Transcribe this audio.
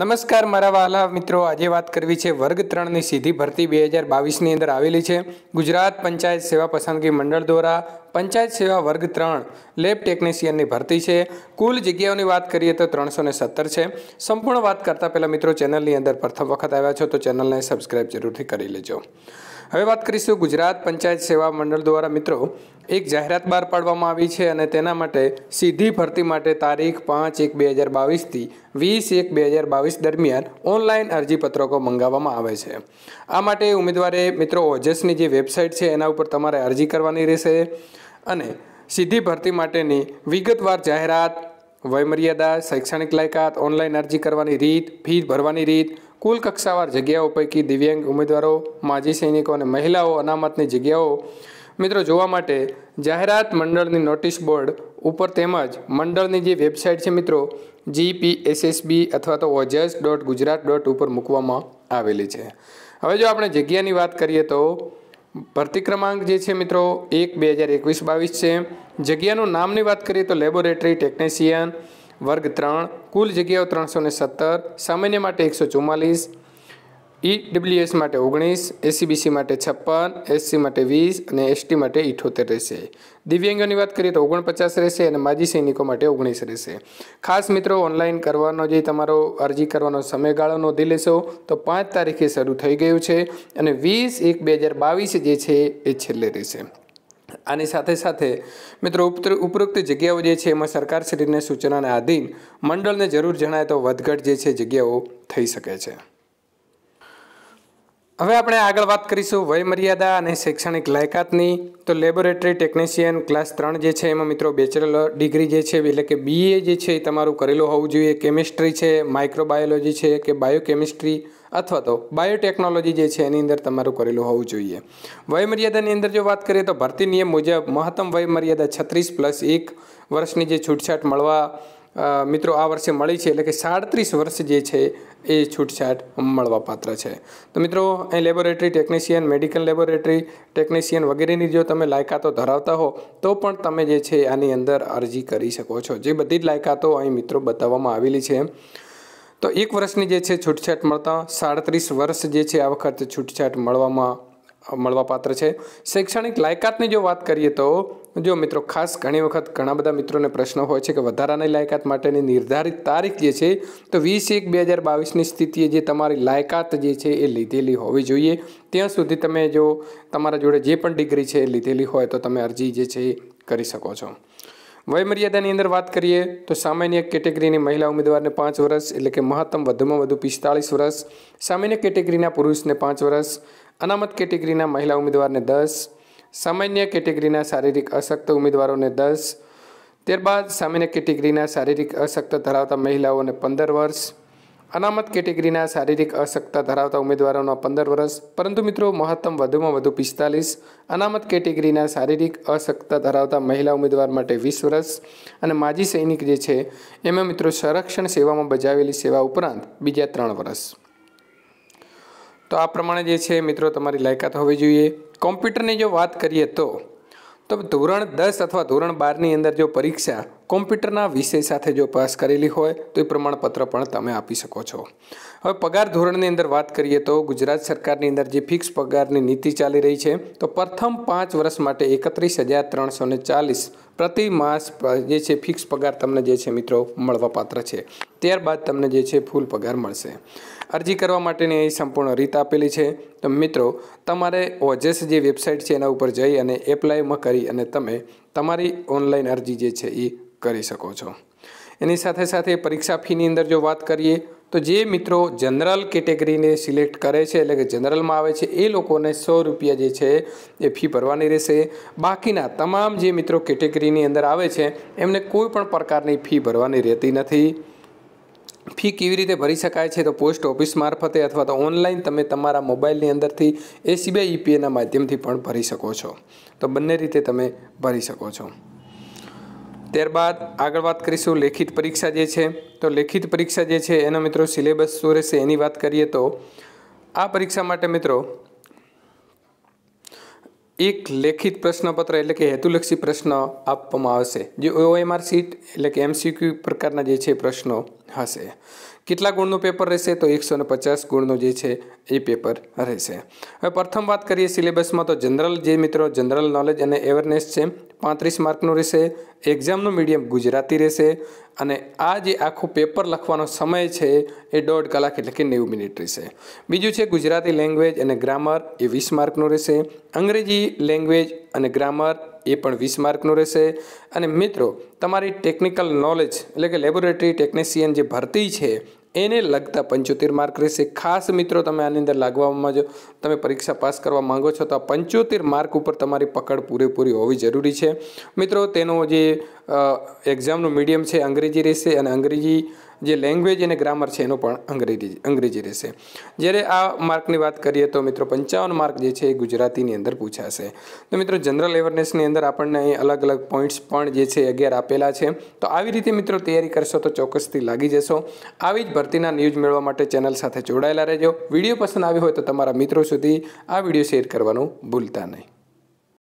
નમસ્કાર મારા વાલા મિત્રો આજે વાત કરવી છે વર્ગ ત્રણની સીધી ભરતી બે હજાર બાવીસની અંદર આવેલી છે ગુજરાત પંચાયત સેવા પસંદગી મંડળ દ્વારા પંચાયત સેવા વર્ગ ત્રણ લેબ ટેકનિશિયનની ભરતી છે કુલ જગ્યાઓની વાત કરીએ તો ત્રણસો સત્તર છે સંપૂર્ણ વાત કરતાં પહેલાં મિત્રો ચેનલની અંદર પ્રથમ વખત આવ્યા છો તો ચેનલને સબસ્ક્રાઈબ જરૂરથી કરી લેજો હવે વાત કરીશું ગુજરાત પંચાયત સેવા મંડળ દ્વારા મિત્રો એક જાહેરાત બહાર પાડવામાં આવી છે અને તેના માટે સીધી ભરતી માટે તારીખ પાંચ એક બે હજાર બાવીસથી વીસ એક બે હજાર બાવીસ દરમિયાન ઓનલાઈન અરજીપત્રકો મંગાવવામાં આવે છે આ માટે ઉમેદવારે મિત્રો ઓજસની જે વેબસાઇટ છે એના ઉપર તમારે અરજી કરવાની રહેશે અને સીધી ભરતી માટેની વિગતવાર જાહેરાત વયમર્યાદા શૈક્ષણિક લાયકાત ઓનલાઈન અરજી કરવાની રીત ફી ભરવાની રીત કુલ કક્ષાવાર જગ્યાઓ પૈકી દિવ્યાંગ ઉમેદવારો માજી સૈનિકો અને મહિલાઓ અનામતની જગ્યાઓ મિત્રો જોવા માટે જાહેરાત મંડળની નોટિસ બોર્ડ ઉપર તેમજ મંડળની જે વેબસાઇટ છે મિત્રો જીપીએસએસબી અથવા તો ઓજસ ડોટ ગુજરાત ડોટ ઉપર મૂકવામાં આવેલી છે હવે જો આપણે જગ્યાની વાત કરીએ તો ભરતી ક્રમાંક જે છે મિત્રો એક બે હજાર એકવીસ બાવીસ છે જગ્યાનું નામની વાત કરીએ તો લેબોરેટરી ટેકનિશિયન વર્ગ ત્રણ કુલ જગ્યાઓ ત્રણસો ને સત્તર સામાન્ય માટે એકસો ચુમ્માલીસ ઈડબ્લ્યુએસ e માટે ઓગણીસ એસીબીસી e માટે છપ્પન એસસી માટે વીસ અને એસટી માટે ઇઠોતેર રહેશે દિવ્યાંગોની વાત કરીએ તો ઓગણપચાસ રહેશે અને માજી સૈનિકો માટે ઓગણીસ રહેશે ખાસ મિત્રો ઓનલાઈન કરવાનો જે તમારો અરજી કરવાનો સમયગાળો નોંધી લેશો તો પાંચ તારીખે શરૂ થઈ ગયું છે અને વીસ એક બે હજાર બાવીસ જે છે એ છેલ્લે રહેશે આની સાથે સાથે મિત્રો ઉપરોક્ત જગ્યાઓ જે છે એમાં સરકારશ્રીને સૂચનાના આધીન મંડળને જરૂર જણાય તો વધઘટ જે છે જગ્યાઓ થઈ શકે છે હવે આપણે આગળ વાત કરીશું વયમર્યાદા અને શૈક્ષણિક લાયકાતની તો લેબોરેટરી ટેકનિશિયન ક્લાસ ત્રણ જે છે એમાં મિત્રો બેચલર ડિગ્રી જે છે એટલે કે બીએ જે છે એ તમારું કરેલું હોવું જોઈએ કેમિસ્ટ્રી છે માઇક્રોબાયોલોજી છે કે બાયોકેમિસ્ટ્રી અથવા તો બાયોટેકનોલોજી જે છે એની અંદર તમારું કરેલું હોવું જોઈએ વયમર્યાદાની અંદર જો વાત કરીએ તો ભરતી નિયમ મુજબ મહત્તમ વયમર્યાદા છત્રીસ પ્લસ એક વર્ષની જે છૂટછાટ મળવા મિત્રો આ વર્ષે મળી છે એટલે કે સાડત્રીસ વર્ષ જે છે એ છૂટછાટ મળવા પાત્ર છે તો મિત્રો અહીં laboratory technician medical laboratory technician વગેરેની જો તમે લાયકાતો ધરાવતા હો તો પણ તમે જે છે આની અંદર અરજી કરી શકો છો જે બધી જ લાયકાતો અહીં મિત્રો બતાવવામાં આવેલી છે તો એક વર્ષની જે છે છૂટછાટ મળતા સાડત્રીસ વર્ષ જે છે આ વખતે છૂટછાટ મળવામાં મળવાપાત્ર છે શૈક્ષણિક લાયકાતની જો વાત કરીએ તો જો મિત્રો ખાસ ઘણી વખત ઘણા બધા મિત્રોને પ્રશ્ન હોય છે કે વધારાની લાયકાત માટેની નિર્ધારિત તારીખ જે છે તો વીસ એક બે હજાર બાવીસની સ્થિતિએ જે તમારી લાયકાત જે છે એ લીધેલી હોવી જોઈએ ત્યાં સુધી તમે જો તમારા જોડે જે પણ ડિગ્રી છે એ લીધેલી હોય તો તમે અરજી જે છે એ કરી શકો છો વયમર્યાદાની અંદર વાત કરીએ તો સામાન્ય કેટેગરીની મહિલા ઉમેદવારને પાંચ વર્ષ એટલે કે મહત્તમ વધુમાં વધુ પિસ્તાળીસ વર્ષ સામાન્ય કેટેગરીના પુરુષને પાંચ વર્ષ અનામત કેટેગરીના મહિલા ઉમેદવારને દસ સામાન્ય કેટેગરીના શારીરિક અશક્ત ઉમેદવારોને દસ ત્યારબાદ સામાન્ય કેટેગરીના શારીરિક અશક્ત ધરાવતા મહિલાઓને પંદર વર્ષ અનામત કેટેગરીના શારીરિક અશક્તતા ધરાવતા ઉમેદવારોના પંદર વર્ષ પરંતુ મિત્રો મહત્તમ વધુમાં વધુ પિસ્તાલીસ અનામત કેટેગરીના શારીરિક અશક્તતા ધરાવતા મહિલા ઉમેદવાર માટે વીસ વર્ષ અને માજી સૈનિક જે છે એમાં મિત્રો સંરક્ષણ સેવામાં બજાવેલી સેવા ઉપરાંત બીજા ત્રણ વર્ષ તો આ પ્રમાણે જે છે મિત્રો તમારી લાયકાત હોવી જોઈએ કોમ્પ્યુટરની જો વાત કરીએ તો તો ધોરણ દસ અથવા ધોરણ બારની અંદર જો પરીક્ષા કોમ્પ્યુટરના વિષય સાથે જો પાસ કરેલી હોય તો એ પ્રમાણપત્ર પણ તમે આપી શકો છો હવે પગાર ધોરણની અંદર વાત કરીએ તો ગુજરાત સરકારની અંદર જે ફિક્સ પગારની નીતિ ચાલી રહી છે તો પ્રથમ પાંચ વર્ષ માટે એકત્રીસ હજાર ત્રણસો ને ચાલીસ પ્રતિ માસ જે છે ફિક્સ પગાર તમને જે છે મિત્રો મળવાપાત્ર છે ત્યારબાદ તમને જે છે ફૂલ પગાર મળશે અરજી કરવા માટેની અહીં સંપૂર્ણ રીત આપેલી છે તો મિત્રો તમારે ઓજેસ જે વેબસાઇટ છે એના ઉપર જઈ અને એપ્લાયમાં કરી અને તમે તમારી ઓનલાઈન અરજી જે છે એ કરી શકો છો એની સાથે સાથે પરીક્ષા ફીની અંદર જો વાત કરીએ તો જે મિત્રો જનરલ કેટેગરીને સિલેક્ટ કરે છે એટલે કે જનરલમાં આવે છે એ લોકોને સો રૂપિયા જે છે એ ફી ભરવાની રહેશે બાકીના તમામ જે મિત્રો કેટેગરીની અંદર આવે છે એમને કોઈ પણ પ્રકારની ફી ભરવાની રહેતી નથી ફી કેવી રીતે ભરી શકાય છે તો પોસ્ટ ઓફિસ મારફતે અથવા તો ઓનલાઈન તમે તમારા મોબાઈલની અંદરથી એસીબીઆઈ યુપીઆઈના માધ્યમથી પણ ભરી શકો છો તો બંને રીતે તમે ભરી શકો છો ત્યારબાદ આગળ વાત કરીશું લેખિત પરીક્ષા જે છે તો લેખિત પરીક્ષા જે છે એનો મિત્રો સિલેબસ શું રહેશે એની વાત કરીએ તો આ પરીક્ષા માટે મિત્રો એક લેખિત પ્રશ્નપત્ર એટલે કે હેતુલક્ષી પ્રશ્ન આપવામાં આવશે જે ઓએમઆર સીટ એટલે કે એમસીક્યુ પ્રકારના જે છે પ્રશ્નો હશે કેટલા ગુણનું પેપર રહેશે તો એકસો ને પચાસ ગુણનું જે છે એ પેપર રહેશે હવે પ્રથમ વાત કરીએ સિલેબસમાં તો જનરલ જે મિત્રો જનરલ નોલેજ અને અવેરનેસ છે પાંત્રીસ માર્કનું રહેશે એક્ઝામનું મીડિયમ ગુજરાતી રહેશે અને આ જે આખું પેપર લખવાનો સમય છે એ દોઢ કલાક એટલે કે નેવું મિનિટ રહેશે બીજું છે ગુજરાતી લેંગ્વેજ અને ગ્રામર એ વીસ માર્કનું રહેશે અંગ્રેજી લેંગ્વેજ અને ગ્રામર એ પણ વીસ માર્કનું રહેશે અને મિત્રો તમારી ટેકનિકલ નોલેજ એટલે કે લેબોરેટરી ટેકનિશિયન જે ભરતી છે એને લગતા પંચોતેર માર્ક રહેશે ખાસ મિત્રો તમે આની અંદર લાગવામાં જો તમે પરીક્ષા પાસ કરવા માંગો છો તો આ પંચોતેર માર્ક ઉપર તમારી પકડ પૂરેપૂરી હોવી જરૂરી છે મિત્રો તેનો જે એક્ઝામનું મીડિયમ છે અંગ્રેજી રહેશે અને અંગ્રેજી જે લેંગ્વેજ અને ગ્રામર છે એનો પણ અંગ્રેજી અંગ્રેજી રહેશે જ્યારે આ માર્કની વાત કરીએ તો મિત્રો પંચાવન માર્ક જે છે એ ગુજરાતીની અંદર પૂછાશે તો મિત્રો જનરલ અવેરનેસની અંદર આપણને અહીં અલગ અલગ પોઈન્ટ્સ પણ જે છે અગિયાર આપેલા છે તો આવી રીતે મિત્રો તૈયારી કરશો તો ચોક્કસથી લાગી જશો આવી જ ભરતીના ન્યૂઝ મેળવવા માટે ચેનલ સાથે જોડાયેલા રહેજો વિડીયો પસંદ આવ્યો હોય તો તમારા મિત્રો સુધી આ વિડીયો શેર કરવાનું ભૂલતા નહીં